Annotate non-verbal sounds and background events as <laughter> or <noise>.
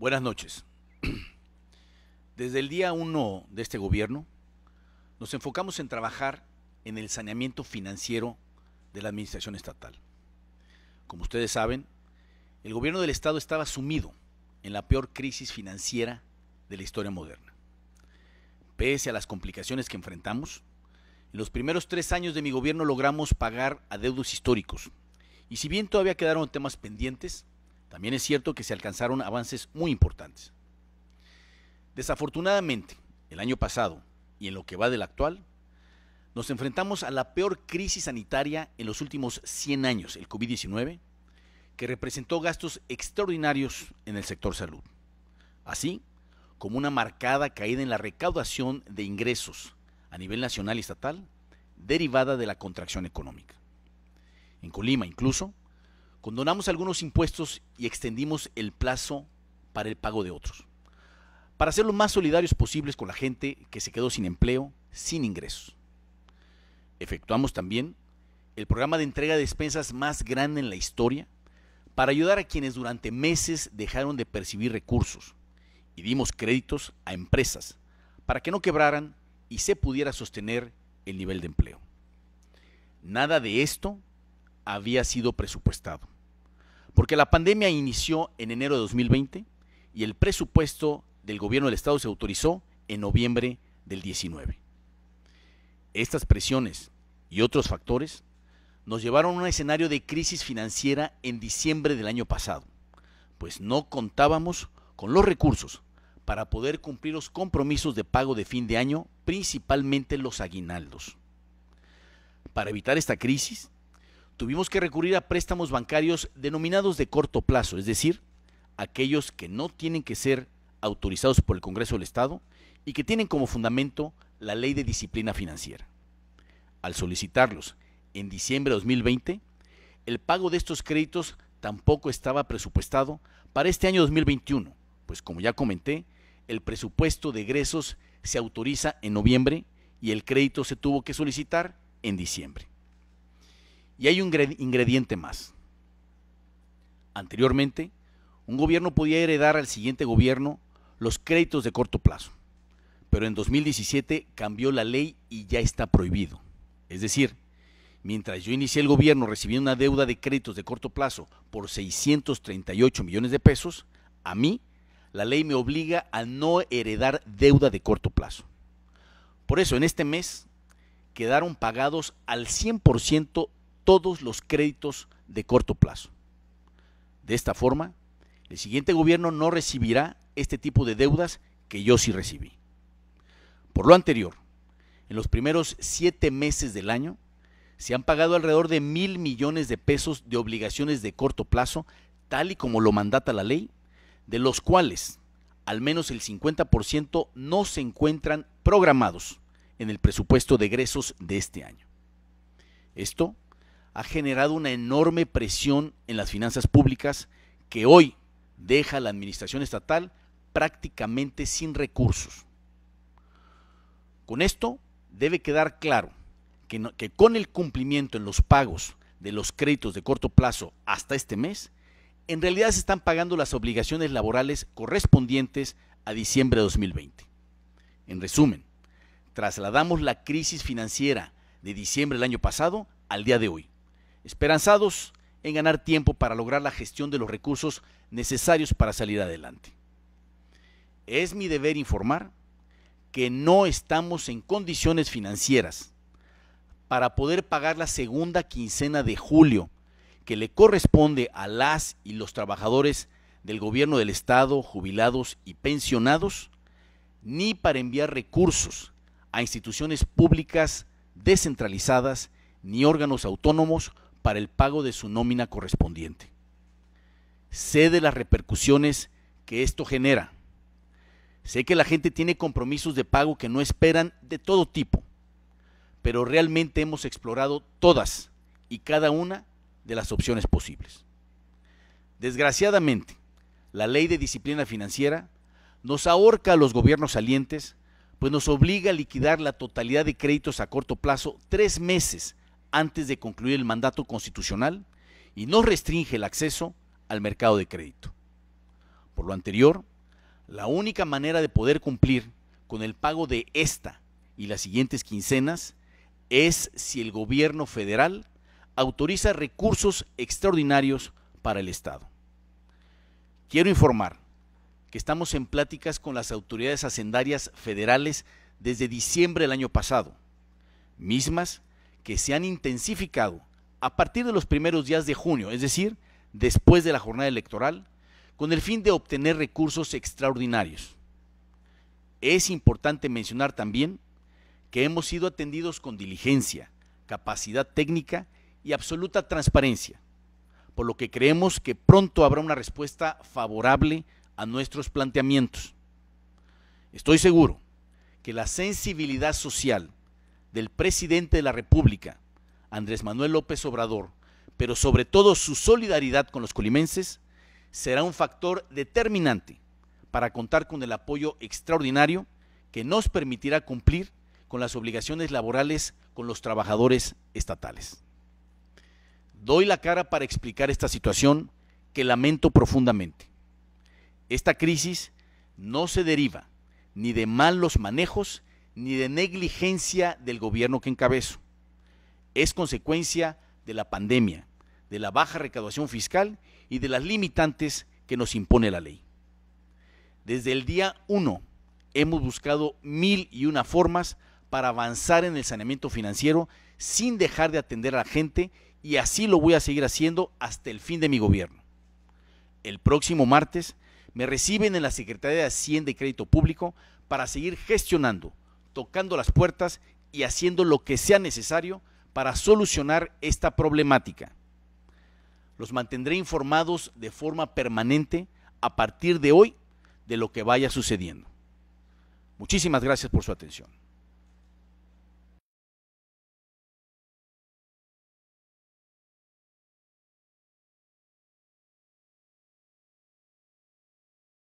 Buenas noches. <clears throat> Desde el día 1 de este gobierno, nos enfocamos en trabajar en el saneamiento financiero de la administración estatal. Como ustedes saben, el gobierno del Estado estaba sumido en la peor crisis financiera de la historia moderna. Pese a las complicaciones que enfrentamos, en los primeros tres años de mi gobierno logramos pagar adeudos históricos. Y si bien todavía quedaron temas pendientes, también es cierto que se alcanzaron avances muy importantes. Desafortunadamente, el año pasado y en lo que va del actual, nos enfrentamos a la peor crisis sanitaria en los últimos 100 años, el COVID-19, que representó gastos extraordinarios en el sector salud, así como una marcada caída en la recaudación de ingresos a nivel nacional y estatal derivada de la contracción económica. En Colima incluso Condonamos algunos impuestos y extendimos el plazo para el pago de otros, para ser lo más solidarios posibles con la gente que se quedó sin empleo, sin ingresos. Efectuamos también el programa de entrega de despensas más grande en la historia para ayudar a quienes durante meses dejaron de percibir recursos y dimos créditos a empresas para que no quebraran y se pudiera sostener el nivel de empleo. Nada de esto había sido presupuestado. Porque la pandemia inició en enero de 2020 y el presupuesto del gobierno del Estado se autorizó en noviembre del 19. Estas presiones y otros factores nos llevaron a un escenario de crisis financiera en diciembre del año pasado, pues no contábamos con los recursos para poder cumplir los compromisos de pago de fin de año, principalmente los aguinaldos. Para evitar esta crisis, tuvimos que recurrir a préstamos bancarios denominados de corto plazo, es decir, aquellos que no tienen que ser autorizados por el Congreso del Estado y que tienen como fundamento la Ley de Disciplina Financiera. Al solicitarlos en diciembre de 2020, el pago de estos créditos tampoco estaba presupuestado para este año 2021, pues como ya comenté, el presupuesto de egresos se autoriza en noviembre y el crédito se tuvo que solicitar en diciembre. Y hay un ingrediente más. Anteriormente, un gobierno podía heredar al siguiente gobierno los créditos de corto plazo, pero en 2017 cambió la ley y ya está prohibido. Es decir, mientras yo inicié el gobierno recibiendo una deuda de créditos de corto plazo por 638 millones de pesos, a mí la ley me obliga a no heredar deuda de corto plazo. Por eso, en este mes quedaron pagados al 100% todos los créditos de corto plazo. De esta forma, el siguiente gobierno no recibirá este tipo de deudas que yo sí recibí. Por lo anterior, en los primeros siete meses del año, se han pagado alrededor de mil millones de pesos de obligaciones de corto plazo, tal y como lo mandata la ley, de los cuales al menos el 50% no se encuentran programados en el presupuesto de egresos de este año. Esto ha generado una enorme presión en las finanzas públicas que hoy deja a la administración estatal prácticamente sin recursos. Con esto debe quedar claro que, con el cumplimiento en los pagos de los créditos de corto plazo hasta este mes, en realidad se están pagando las obligaciones laborales correspondientes a diciembre de 2020. En resumen, trasladamos la crisis financiera de diciembre del año pasado al día de hoy esperanzados en ganar tiempo para lograr la gestión de los recursos necesarios para salir adelante. Es mi deber informar que no estamos en condiciones financieras para poder pagar la segunda quincena de julio que le corresponde a las y los trabajadores del gobierno del Estado, jubilados y pensionados, ni para enviar recursos a instituciones públicas descentralizadas ni órganos autónomos para el pago de su nómina correspondiente. Sé de las repercusiones que esto genera. Sé que la gente tiene compromisos de pago que no esperan de todo tipo, pero realmente hemos explorado todas y cada una de las opciones posibles. Desgraciadamente, la ley de disciplina financiera nos ahorca a los gobiernos salientes, pues nos obliga a liquidar la totalidad de créditos a corto plazo tres meses antes de concluir el mandato constitucional y no restringe el acceso al mercado de crédito. Por lo anterior, la única manera de poder cumplir con el pago de esta y las siguientes quincenas es si el gobierno federal autoriza recursos extraordinarios para el Estado. Quiero informar que estamos en pláticas con las autoridades hacendarias federales desde diciembre del año pasado, mismas que se han intensificado a partir de los primeros días de junio, es decir, después de la jornada electoral, con el fin de obtener recursos extraordinarios. Es importante mencionar también que hemos sido atendidos con diligencia, capacidad técnica y absoluta transparencia, por lo que creemos que pronto habrá una respuesta favorable a nuestros planteamientos. Estoy seguro que la sensibilidad social del presidente de la República, Andrés Manuel López Obrador, pero sobre todo su solidaridad con los colimenses, será un factor determinante para contar con el apoyo extraordinario que nos permitirá cumplir con las obligaciones laborales con los trabajadores estatales. Doy la cara para explicar esta situación que lamento profundamente. Esta crisis no se deriva ni de malos manejos ni de negligencia del gobierno que encabezo. Es consecuencia de la pandemia, de la baja recaudación fiscal y de las limitantes que nos impone la ley. Desde el día 1 hemos buscado mil y una formas para avanzar en el saneamiento financiero sin dejar de atender a la gente y así lo voy a seguir haciendo hasta el fin de mi gobierno. El próximo martes me reciben en la Secretaría de Hacienda y Crédito Público para seguir gestionando tocando las puertas y haciendo lo que sea necesario para solucionar esta problemática. Los mantendré informados de forma permanente a partir de hoy de lo que vaya sucediendo. Muchísimas gracias por su atención.